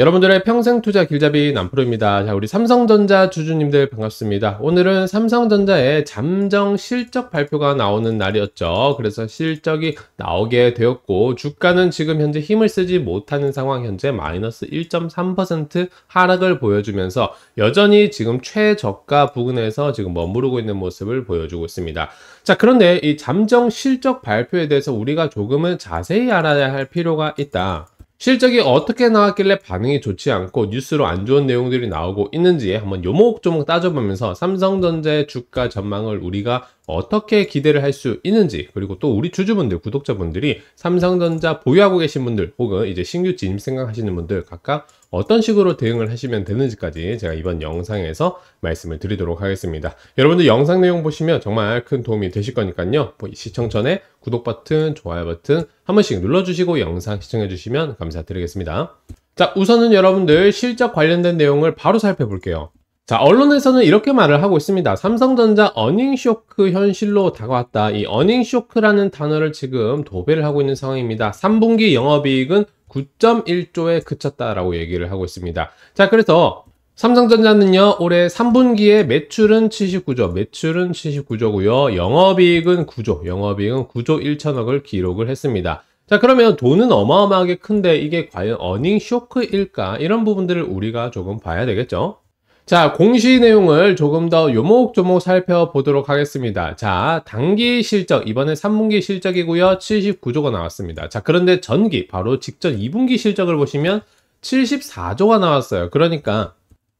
여러분들의 평생 투자 길잡이 남프로입니다. 자, 우리 삼성전자 주주님들 반갑습니다. 오늘은 삼성전자의 잠정 실적 발표가 나오는 날이었죠. 그래서 실적이 나오게 되었고 주가는 지금 현재 힘을 쓰지 못하는 상황 현재 마이너스 1.3% 하락을 보여주면서 여전히 지금 최저가 부근에서 지금 머무르고 있는 모습을 보여주고 있습니다. 자, 그런데 이 잠정 실적 발표에 대해서 우리가 조금은 자세히 알아야 할 필요가 있다. 실적이 어떻게 나왔길래 반응이 좋지 않고 뉴스로 안 좋은 내용들이 나오고 있는지 한번 요목조목 따져보면서 삼성전자의 주가 전망을 우리가 어떻게 기대를 할 수 있는지 그리고 또 우리 주주분들 구독자분들이 삼성전자 보유하고 계신 분들 혹은 이제 신규 진입 생각하시는 분들 각각 어떤 식으로 대응을 하시면 되는지까지 제가 이번 영상에서 말씀을 드리도록 하겠습니다. 여러분들 영상 내용 보시면 정말 큰 도움이 되실 거니까요. 시청 전에 구독 버튼, 좋아요 버튼 한 번씩 눌러주시고 영상 시청해 주시면 감사드리겠습니다. 자, 우선은 여러분들 실적 관련된 내용을 바로 살펴볼게요. 자, 언론에서는 이렇게 말을 하고 있습니다. 삼성전자 어닝쇼크 현실로 다가왔다. 이 어닝쇼크라는 단어를 지금 도배를 하고 있는 상황입니다. 3분기 영업이익은 9.1조에 그쳤다라고 얘기를 하고 있습니다. 자, 그래서 삼성전자는요, 올해 3분기에 매출은 79조, 매출은 79조고요. 영업이익은 9조, 영업이익은 9조 1천억을 기록을 했습니다. 자 그러면 돈은 어마어마하게 큰데 이게 과연 어닝 쇼크일까 이런 부분들을 우리가 조금 봐야 되겠죠 자, 공시 내용을 조금 더 요목조목 살펴보도록 하겠습니다. 자, 단기 실적, 이번에 3분기 실적이고요. 79조가 나왔습니다. 자, 그런데 전기, 바로 직전 2분기 실적을 보시면 74조가 나왔어요. 그러니까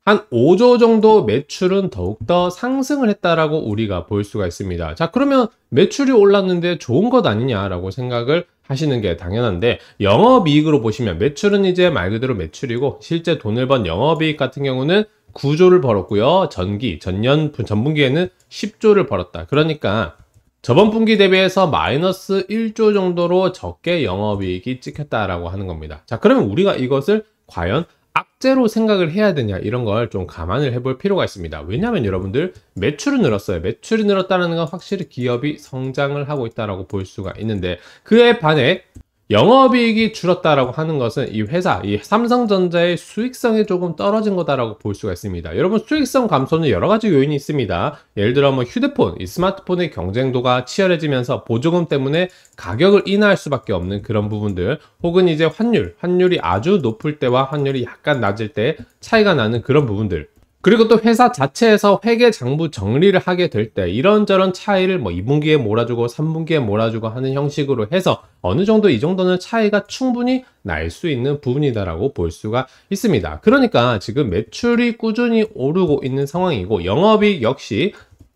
한 5조 정도 매출은 더욱더 상승을 했다라고 우리가 볼 수가 있습니다. 자, 그러면 매출이 올랐는데 좋은 것 아니냐라고 생각을 하시는 게 당연한데 영업이익으로 보시면 매출은 이제 말 그대로 매출이고 실제 돈을 번 영업이익 같은 경우는 9조를 벌었고요. 전기, 전년, 전분기에는 10조를 벌었다. 그러니까 저번 분기 대비해서 마이너스 1조 정도로 적게 영업이익이 찍혔다라고 하는 겁니다. 자, 그러면 우리가 이것을 과연 악재로 생각을 해야 되냐 이런 걸 좀 감안을 해볼 필요가 있습니다. 왜냐하면 여러분들 매출은 늘었어요. 매출이 늘었다는 건 확실히 기업이 성장을 하고 있다라고 볼 수가 있는데 그에 반해 영업이익이 줄었다라고 하는 것은 이 회사, 이 삼성전자의 수익성이 조금 떨어진 거다라고 볼 수가 있습니다. 여러분 수익성 감소는 여러 가지 요인이 있습니다. 예를 들어 뭐 휴대폰, 이 스마트폰의 경쟁도가 치열해지면서 보조금 때문에 가격을 인하할 수밖에 없는 그런 부분들, 혹은 이제 환율, 환율이 아주 높을 때와 환율이 약간 낮을 때 차이가 나는 그런 부분들. 그리고 또 회사 자체에서 회계 장부 정리를 하게 될 때 이런저런 차이를 뭐 2분기에 몰아주고 3분기에 몰아주고 하는 형식으로 해서 어느 정도 이 정도는 차이가 충분히 날 수 있는 부분이다라고 볼 수가 있습니다. 그러니까 지금 매출이 꾸준히 오르고 있는 상황이고 영업이 역시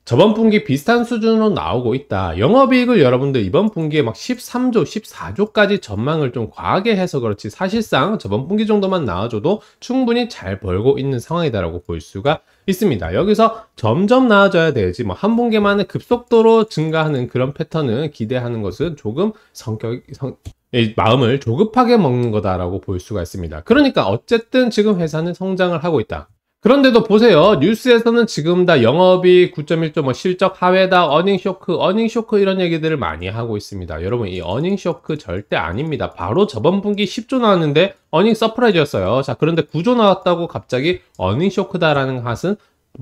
저번 분기 비슷한 수준으로 나오고 있다. 영업이익을 여러분들 이번 분기에 막 13조, 14조까지 전망을 좀 과하게 해서 그렇지 사실상 저번 분기 정도만 나와줘도 충분히 잘 벌고 있는 상황이다라고 볼 수가 있습니다. 여기서 점점 나아져야 되지 뭐 한분기만의 급속도로 증가하는 그런 패턴은 기대하는 것은 조금 성격 성, 마음을 조급하게 먹는 거다라고 볼 수가 있습니다. 그러니까 어쨌든 지금 회사는 성장을 하고 있다. 그런데도 보세요. 뉴스에서는 지금 다 영업이 9.1조 뭐 실적 하회다, 어닝 쇼크, 어닝 쇼크 이런 얘기들을 많이 하고 있습니다. 여러분 이 어닝 쇼크 절대 아닙니다. 바로 저번 분기 10조 나왔는데 어닝 서프라이즈였어요. 자, 그런데 9조 나왔다고 갑자기 어닝 쇼크다라는 것은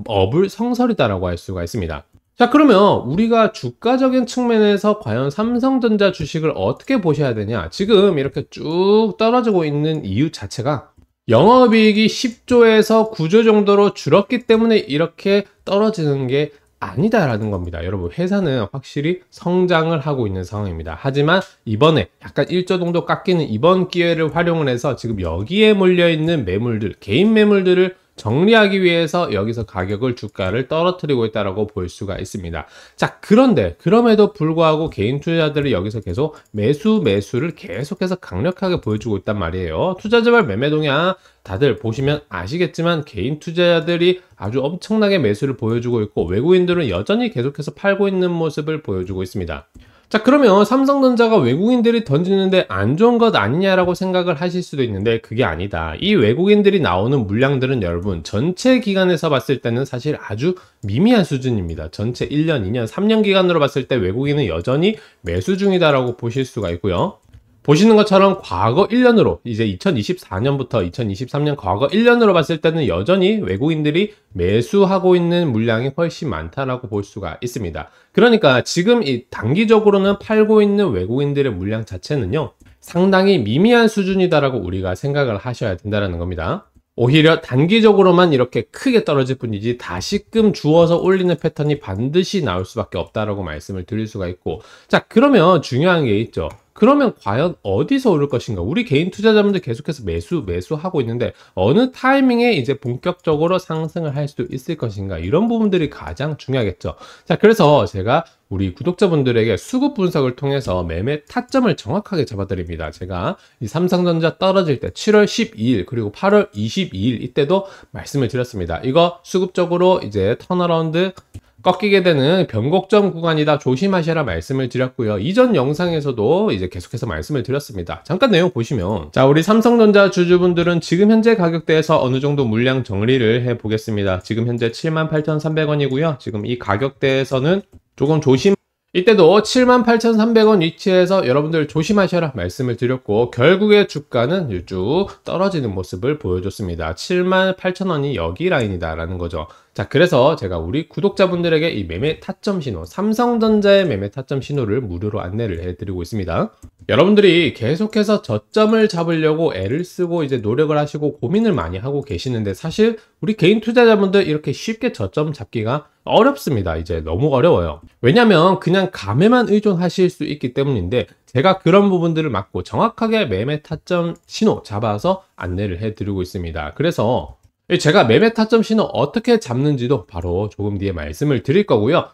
업을 성설이다라고 할 수가 있습니다. 자 그러면 우리가 주가적인 측면에서 과연 삼성전자 주식을 어떻게 보셔야 되냐 지금 이렇게 쭉 떨어지고 있는 이유 자체가 영업이익이 10조에서 9조 정도로 줄었기 때문에 이렇게 떨어지는 게 아니다라는 겁니다. 여러분 회사는 확실히 성장을 하고 있는 상황입니다. 하지만 이번에 약간 1조 정도 깎이는 이번 기회를 활용을 해서 지금 여기에 몰려있는 매물들, 개인 매물들을 정리하기 위해서 여기서 가격을 주가를 떨어뜨리고 있다라고 볼 수가 있습니다. 자, 그런데 그럼에도 불구하고 개인 투자자들이 여기서 계속 매수 매수를 계속해서 강력하게 보여주고 있단 말이에요. 투자재발 매매 동향 다들 보시면 아시겠지만 개인 투자자들이 아주 엄청나게 매수를 보여주고 있고 외국인들은 여전히 계속해서 팔고 있는 모습을 보여주고 있습니다. 자 그러면 삼성전자가 외국인들이 던지는데 안 좋은 것 아니냐라고 생각을 하실 수도 있는데 그게 아니다 이 외국인들이 나오는 물량들은 여러분 전체 기간에서 봤을 때는 사실 아주 미미한 수준입니다 전체 1년 2년 3년 기간으로 봤을 때 외국인은 여전히 매수 중이다라고 보실 수가 있고요 보시는 것처럼 과거 1년으로 이제 2024년부터 2023년 과거 1년으로 봤을 때는 여전히 외국인들이 매수하고 있는 물량이 훨씬 많다라고 볼 수가 있습니다. 그러니까 지금 이 단기적으로는 팔고 있는 외국인들의 물량 자체는요. 상당히 미미한 수준이다라고 우리가 생각을 하셔야 된다는 겁니다. 오히려 단기적으로만 이렇게 크게 떨어질 뿐이지 다시금 주워서 올리는 패턴이 반드시 나올 수밖에 없다라고 말씀을 드릴 수가 있고 자 그러면 중요한 게 있죠 그러면 과연 어디서 오를 것인가? 우리 개인 투자자분들 계속해서 매수, 매수하고 있는데 어느 타이밍에 이제 본격적으로 상승을 할 수도 있을 것인가? 이런 부분들이 가장 중요하겠죠. 자, 그래서 제가 우리 구독자분들에게 수급 분석을 통해서 매매 타점을 정확하게 잡아드립니다. 제가 이 삼성전자 떨어질 때 7월 12일 그리고 8월 22일 이때도 말씀을 드렸습니다. 이거 수급적으로 이제 턴어라운드 꺾이게 되는 변곡점 구간이다 조심하시라 말씀을 드렸고요 이전 영상에서도 이제 계속해서 말씀을 드렸습니다 잠깐 내용 보시면 자 우리 삼성전자 주주분들은 지금 현재 가격대에서 어느 정도 물량 정리를 해 보겠습니다 지금 현재 78,300원이고요 지금 이 가격대에서는 조금 조심 이때도 78,300원 위치에서 여러분들 조심하셔라 말씀을 드렸고 결국에 주가는 쭉 떨어지는 모습을 보여줬습니다. 78,000원이 여기 라인이다라는 거죠. 자 그래서 제가 우리 구독자분들에게 이 매매 타점 신호 삼성전자의 매매 타점 신호를 무료로 안내를 해드리고 있습니다 여러분들이 계속해서 저점을 잡으려고 애를 쓰고 이제 노력을 하시고 고민을 많이 하고 계시는데 사실 우리 개인 투자자분들 이렇게 쉽게 저점 잡기가 어렵습니다. 이제 너무 어려워요. 왜냐면 그냥 감에만 의존하실 수 있기 때문인데 제가 그런 부분들을 막고 정확하게 매매 타점 신호 잡아서 안내를 해드리고 있습니다. 그래서 제가 매매 타점 신호 어떻게 잡는지도 바로 조금 뒤에 말씀을 드릴 거고요.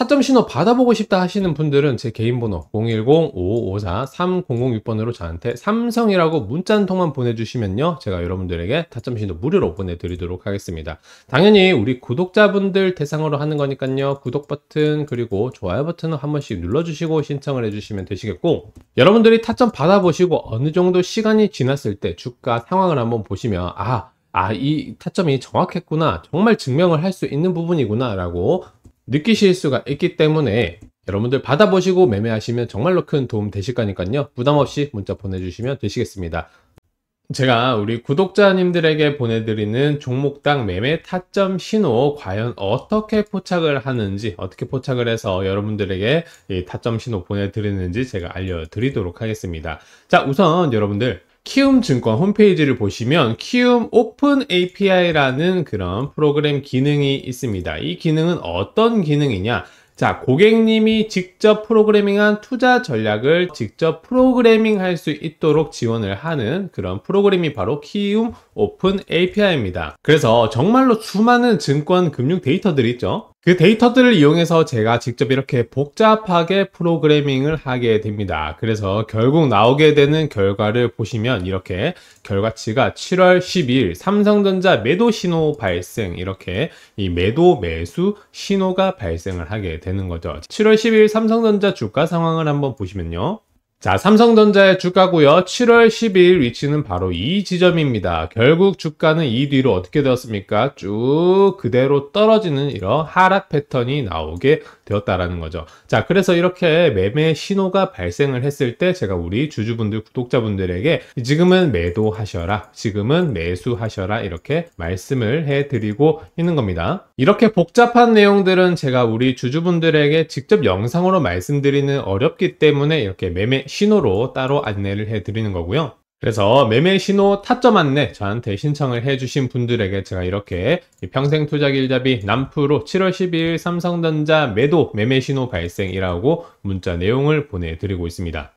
타점 신호 받아보고 싶다 하시는 분들은 제 개인 번호 010-5554-3006번으로 저한테 삼성이라고 문자 한 통만 보내주시면요. 제가 여러분들에게 타점 신호 무료로 보내드리도록 하겠습니다. 당연히 우리 구독자분들 대상으로 하는 거니까요. 구독 버튼 그리고 좋아요 버튼을 한 번씩 눌러주시고 신청을 해주시면 되시겠고 여러분들이 타점 받아보시고 어느 정도 시간이 지났을 때 주가 상황을 한번 보시면 아 아, 이 타점이 정확했구나. 정말 증명을 할 수 있는 부분이구나. 라고 느끼실 수가 있기 때문에 여러분들 받아보시고 매매하시면 정말로 큰 도움 되실 거니까요. 부담없이 문자 보내주시면 되시겠습니다. 제가 우리 구독자님들에게 보내드리는 종목당 매매 타점 신호 과연 어떻게 포착을 하는지 어떻게 포착을 해서 여러분들에게 타점 신호 보내드리는지 제가 알려드리도록 하겠습니다. 자 우선 여러분들 키움증권 홈페이지를 보시면 키움 오픈 API라는 그런 프로그램 기능이 있습니다. 이 기능은 어떤 기능이냐? 자, 고객님이 직접 프로그래밍한 투자 전략을 직접 프로그래밍 할수 있도록 지원을 하는 그런 프로그램이 바로 키움 오픈 API입니다. 그래서 정말로 수많은 증권 금융 데이터들이 있죠. 그 데이터들을 이용해서 제가 직접 이렇게 복잡하게 프로그래밍을 하게 됩니다. 그래서 결국 나오게 되는 결과를 보시면 이렇게 결과치가 7월 12일 삼성전자 매도 신호 발생 이렇게 이 매도 매수 신호가 발생을 하게 되는 거죠. 7월 12일 삼성전자 주가 상황을 한번 보시면요. 자, 삼성전자의 주가고요. 7월 12일 위치는 바로 이 지점입니다. 결국 주가는 이 뒤로 어떻게 되었습니까? 쭉 그대로 떨어지는 이런 하락 패턴이 나오게 되었다라는 거죠. 자, 그래서 이렇게 매매 신호가 발생을 했을 때 제가 우리 주주분들, 구독자분들에게 지금은 매도하셔라, 지금은 매수하셔라 이렇게 말씀을 해드리고 있는 겁니다. 이렇게 복잡한 내용들은 제가 우리 주주분들에게 직접 영상으로 말씀드리는 어렵기 때문에 이렇게 매매 신호로 따로 안내를 해드리는 거고요. 그래서 매매 신호 타점 안내 저한테 신청을 해주신 분들에게 제가 이렇게 평생 투자 길잡이 남프로 7월 12일 삼성전자 매도 매매 신호 발생이라고 문자 내용을 보내드리고 있습니다.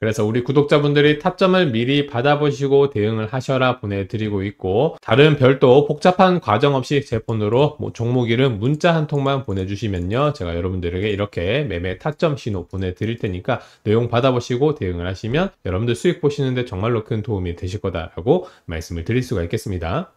그래서 우리 구독자분들이 타점을 미리 받아보시고 대응을 하셔라 보내드리고 있고 다른 별도 복잡한 과정 없이 제 폰으로 뭐 종목 이름 문자 한 통만 보내주시면요. 제가 여러분들에게 이렇게 매매 타점 신호 보내드릴 테니까 내용 받아보시고 대응을 하시면 여러분들 수익 보시는데 정말로 큰 도움이 되실 거다라고 말씀을 드릴 수가 있겠습니다.